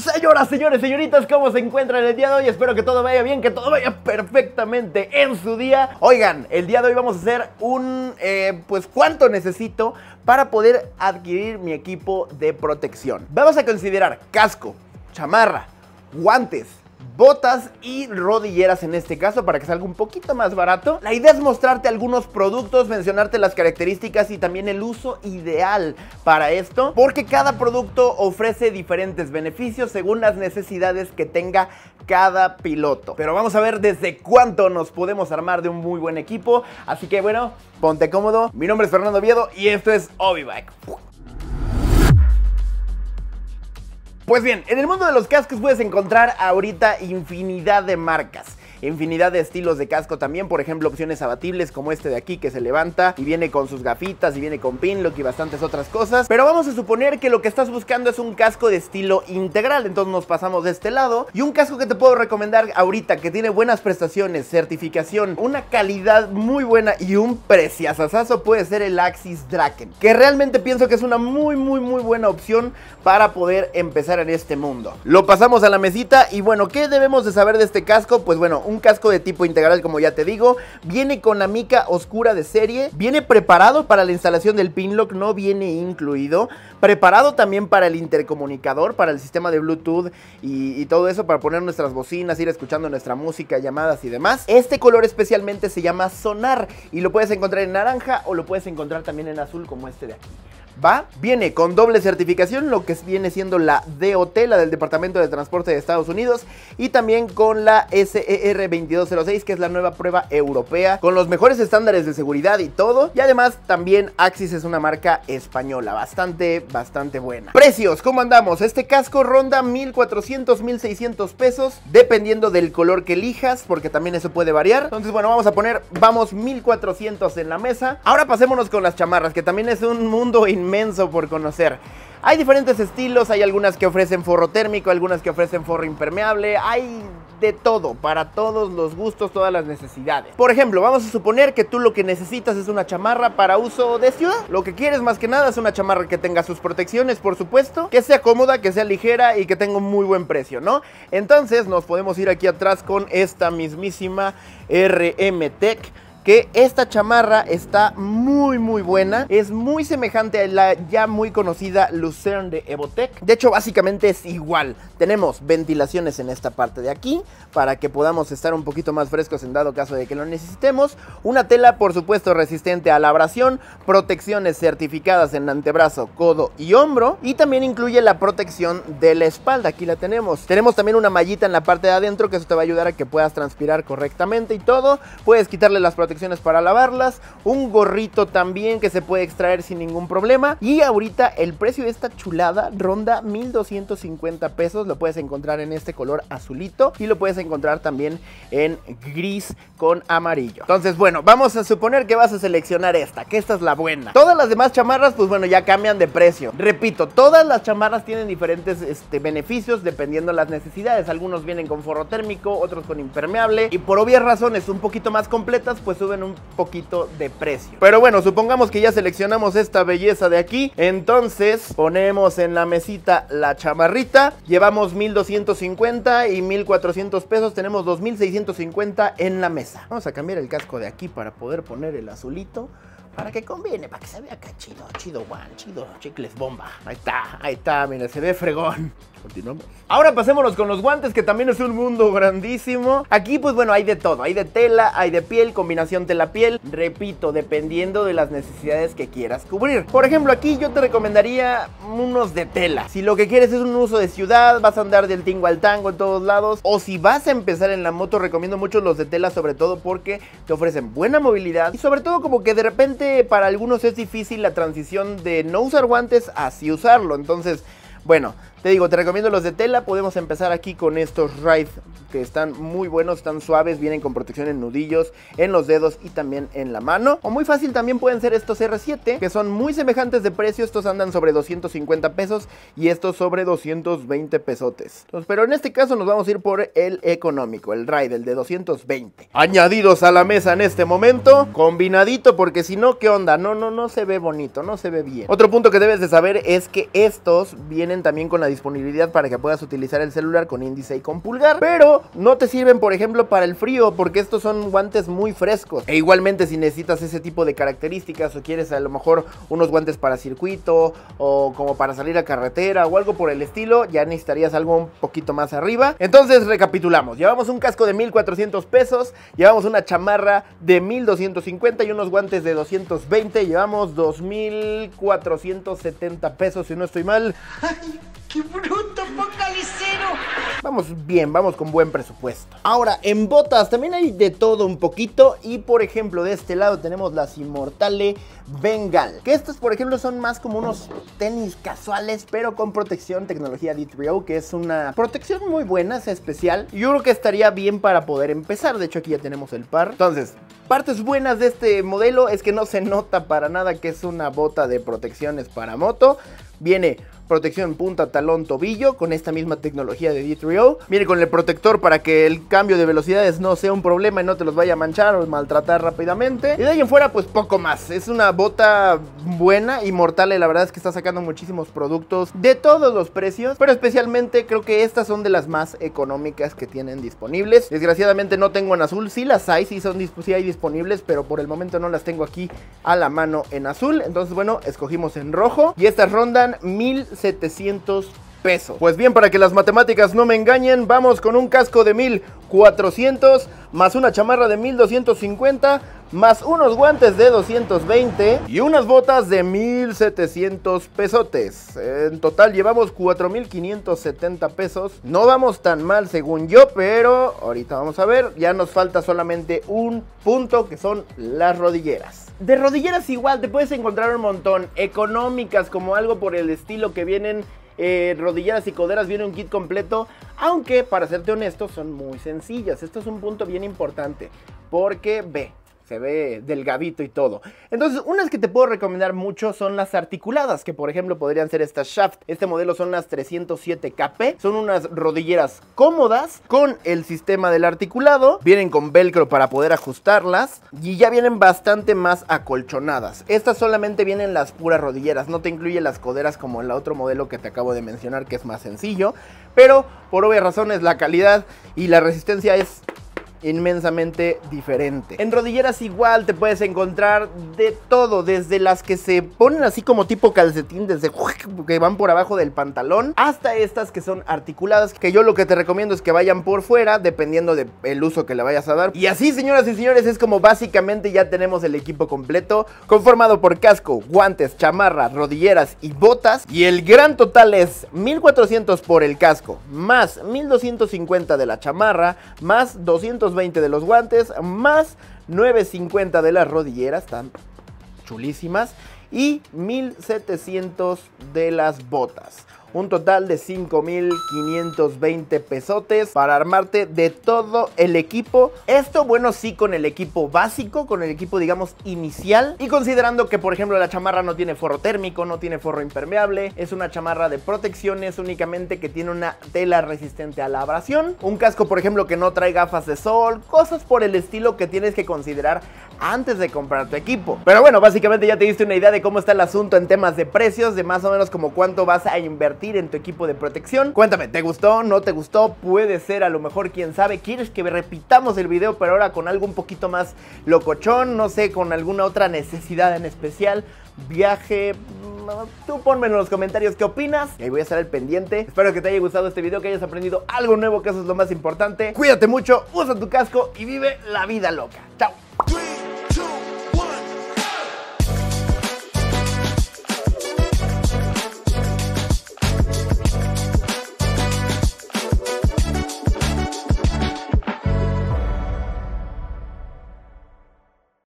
Señoras, señores, señoritas, ¿cómo se encuentran el día de hoy? Espero que todo vaya bien, que todo vaya perfectamente en su día. Oigan, el día de hoy vamos a hacer un, eh, pues, ¿cuánto necesito para poder adquirir mi equipo de protección? Vamos a considerar casco, chamarra, guantes, botas y rodilleras en este caso para que salga un poquito más barato. La idea es mostrarte algunos productos, mencionarte las características y también el uso ideal para esto, porque cada producto ofrece diferentes beneficios según las necesidades que tenga cada piloto. Pero vamos a ver desde cuánto nos podemos armar de un muy buen equipo, así que bueno, ponte cómodo. Mi nombre es Fernando Viedo y esto es Bike. Pues bien, en el mundo de los cascos puedes encontrar ahorita infinidad de marcas infinidad de estilos de casco también, por ejemplo opciones abatibles como este de aquí que se levanta y viene con sus gafitas y viene con pinlock y bastantes otras cosas, pero vamos a suponer que lo que estás buscando es un casco de estilo integral, entonces nos pasamos de este lado y un casco que te puedo recomendar ahorita que tiene buenas prestaciones, certificación, una calidad muy buena y un preciazazazo puede ser el Axis Draken, que realmente pienso que es una muy muy muy buena opción para poder empezar en este mundo. Lo pasamos a la mesita y bueno, ¿qué debemos de saber de este casco? Pues bueno, un casco de tipo integral como ya te digo, viene con la mica oscura de serie, viene preparado para la instalación del pinlock, no viene incluido, preparado también para el intercomunicador, para el sistema de Bluetooth y, y todo eso, para poner nuestras bocinas, ir escuchando nuestra música, llamadas y demás. Este color especialmente se llama sonar y lo puedes encontrar en naranja o lo puedes encontrar también en azul como este de aquí. ¿va? Viene con doble certificación, lo que viene siendo la DOT, la del Departamento de Transporte de Estados Unidos, y también con la e SER 2206, que es la nueva prueba europea, con los mejores estándares de seguridad y todo. Y además también Axis es una marca española, bastante, bastante buena. Precios, ¿cómo andamos? Este casco ronda 1400, 1600 pesos, dependiendo del color que elijas, porque también eso puede variar. Entonces, bueno, vamos a poner, vamos 1400 en la mesa. Ahora pasémonos con las chamarras, que también es un mundo inmenso inmenso por conocer. Hay diferentes estilos, hay algunas que ofrecen forro térmico, algunas que ofrecen forro impermeable, hay de todo, para todos los gustos, todas las necesidades. Por ejemplo, vamos a suponer que tú lo que necesitas es una chamarra para uso de ciudad. Lo que quieres más que nada es una chamarra que tenga sus protecciones, por supuesto, que sea cómoda, que sea ligera y que tenga un muy buen precio, ¿no? Entonces nos podemos ir aquí atrás con esta mismísima RM Tech que esta chamarra está muy muy buena. Es muy semejante a la ya muy conocida Lucerne de Evotec. De hecho básicamente es igual. Tenemos ventilaciones en esta parte de aquí para que podamos estar un poquito más frescos en dado caso de que lo necesitemos. Una tela por supuesto resistente a la abrasión, protecciones certificadas en antebrazo, codo y hombro y también incluye la protección de la espalda. Aquí la tenemos. Tenemos también una mallita en la parte de adentro que eso te va a ayudar a que puedas transpirar correctamente y todo. Puedes quitarle las protecciones para lavarlas, un gorrito también que se puede extraer sin ningún problema. Y ahorita el precio de esta chulada ronda 1250 pesos, lo puedes encontrar en este color azulito y lo puedes encontrar también en gris con amarillo. Entonces bueno, vamos a suponer que vas a seleccionar esta, que esta es la buena. Todas las demás chamarras pues bueno ya cambian de precio. Repito, todas las chamarras tienen diferentes este, beneficios dependiendo las necesidades. Algunos vienen con forro térmico, otros con impermeable y por obvias razones un poquito más completas pues en un poquito de precio. Pero bueno, supongamos que ya seleccionamos esta belleza de aquí. Entonces ponemos en la mesita la chamarrita. Llevamos 1250 y 1400 pesos. Tenemos 2650 en la mesa. Vamos a cambiar el casco de aquí para poder poner el azulito. Para que conviene, para que se vea acá chido, chido guan, chido chicles bomba. Ahí está, ahí está, mira, se ve fregón. Continuamos. Ahora pasémonos con los guantes, que también es un mundo grandísimo. Aquí, pues bueno, hay de todo. Hay de tela, hay de piel, combinación tela-piel. Repito, dependiendo de las necesidades que quieras cubrir. Por ejemplo, aquí yo te recomendaría unos de tela. Si lo que quieres es un uso de ciudad, vas a andar del tingo al tango en todos lados. O si vas a empezar en la moto, recomiendo mucho los de tela, sobre todo porque te ofrecen buena movilidad. Y sobre todo como que de repente para algunos es difícil la transición de no usar guantes a sí usarlo. Entonces, bueno, te digo, te recomiendo los de tela. Podemos empezar aquí con estos Ride que están muy buenos, están suaves, vienen con protección en nudillos, en los dedos y también en la mano. O muy fácil también pueden ser estos R7, que son muy semejantes de precio. Estos andan sobre 250 pesos y estos sobre 220 pesotes. pero en este caso nos vamos a ir por el económico, el Ride, el de 220. Añadidos a la mesa en este momento, combinadito, porque si no, ¿qué onda? No, no, no se ve bonito, no se ve bien. Otro punto que debes de saber es que estos vienen también con la disponibilidad para que puedas utilizar el celular con índice y con pulgar, pero no te sirven por ejemplo para el frío porque estos son guantes muy frescos. E igualmente si necesitas ese tipo de características o quieres a lo mejor unos guantes para circuito o como para salir a carretera o algo por el estilo, ya necesitarías algo un poquito más arriba. Entonces recapitulamos, llevamos un casco de 1400 pesos, llevamos una chamarra de 1250 y unos guantes de 220, llevamos 2470 pesos si no estoy mal qué bruto, Focalicero Vamos bien, vamos con buen presupuesto. Ahora, en botas también hay de todo un poquito. Y por ejemplo, de este lado tenemos las Inmortale Bengal. Que estos por ejemplo, son más como unos tenis casuales, pero con protección tecnología D3O, que es una protección muy buena, es especial. Yo creo que estaría bien para poder empezar. De hecho, aquí ya tenemos el par. Entonces, partes buenas de este modelo es que no se nota para nada que es una bota de protecciones para moto. Viene protección punta, talón, tobillo, con esta misma tecnología de D3O. Mire, con el protector para que el cambio de velocidades no sea un problema y no te los vaya a manchar o maltratar rápidamente. Y de ahí en fuera, pues poco más. Es una bota buena y mortal. Y La verdad es que está sacando muchísimos productos de todos los precios, pero especialmente creo que estas son de las más económicas que tienen disponibles. Desgraciadamente no tengo en azul, sí las hay, sí, son, hay disponibles, pero por el momento no las tengo aquí a la mano en azul. Entonces, bueno, escogimos en rojo y estas rondan $1,600 700 pesos. Pues bien, para que las matemáticas no me engañen, vamos con un casco de 1400 más una chamarra de 1250 más unos guantes de 220 y unas botas de 1700 pesotes. En total llevamos 4570 pesos. No vamos tan mal según yo, pero ahorita vamos a ver. Ya nos falta solamente un punto que son las rodilleras. De rodilleras igual, te puedes encontrar un montón. Económicas, como algo por el estilo que vienen eh, rodilleras y coderas viene un kit completo, aunque para serte honesto son muy sencillas. Esto es un punto bien importante, porque ve, se ve delgadito y todo. Entonces, unas que te puedo recomendar mucho son las articuladas, que por ejemplo podrían ser estas Shaft. Este modelo son las 307 KP, son unas rodilleras cómodas con el sistema del articulado, vienen con velcro para poder ajustarlas y ya vienen bastante más acolchonadas. Estas solamente vienen las puras rodilleras, no te incluye las coderas como en el otro modelo que te acabo de mencionar que es más sencillo, pero por obvias razones la calidad y la resistencia es inmensamente diferente. En rodilleras igual te puedes encontrar de todo, desde las que se ponen así como tipo calcetín, desde que van por abajo del pantalón, hasta estas que son articuladas, que yo lo que te recomiendo es que vayan por fuera, dependiendo del uso que le vayas a dar. Y así, señoras y señores, es como básicamente ya tenemos el equipo completo, conformado por casco, guantes, chamarra, rodilleras y botas. Y el gran total es 1400 por el casco, más 1250 de la chamarra, más 200 20 de los guantes, más 950 de las rodilleras, están chulísimas, y 1700 de las botas un total de 5.520 pesotes para armarte de todo el equipo. Esto bueno sí con el equipo básico, con el equipo digamos inicial y considerando que por ejemplo la chamarra no tiene forro térmico, no tiene forro impermeable, es una chamarra de protecciones únicamente que tiene una tela resistente a la abrasión, un casco por ejemplo que no trae gafas de sol, cosas por el estilo que tienes que considerar antes de comprar tu equipo. Pero bueno, básicamente ya te diste una idea de cómo está el asunto en temas de precios, de más o menos como cuánto vas a invertir en tu equipo de protección. Cuéntame, ¿te gustó? ¿No te gustó? Puede ser, a lo mejor, quién sabe. ¿Quieres que repitamos el video, pero ahora con algo un poquito más locochón? No sé, con alguna otra necesidad en especial. Viaje, mm, tú ponme en los comentarios qué opinas. Y ahí voy a estar al pendiente. Espero que te haya gustado este video, que hayas aprendido algo nuevo, que eso es lo más importante. Cuídate mucho, usa tu casco y vive la vida loca. Chao.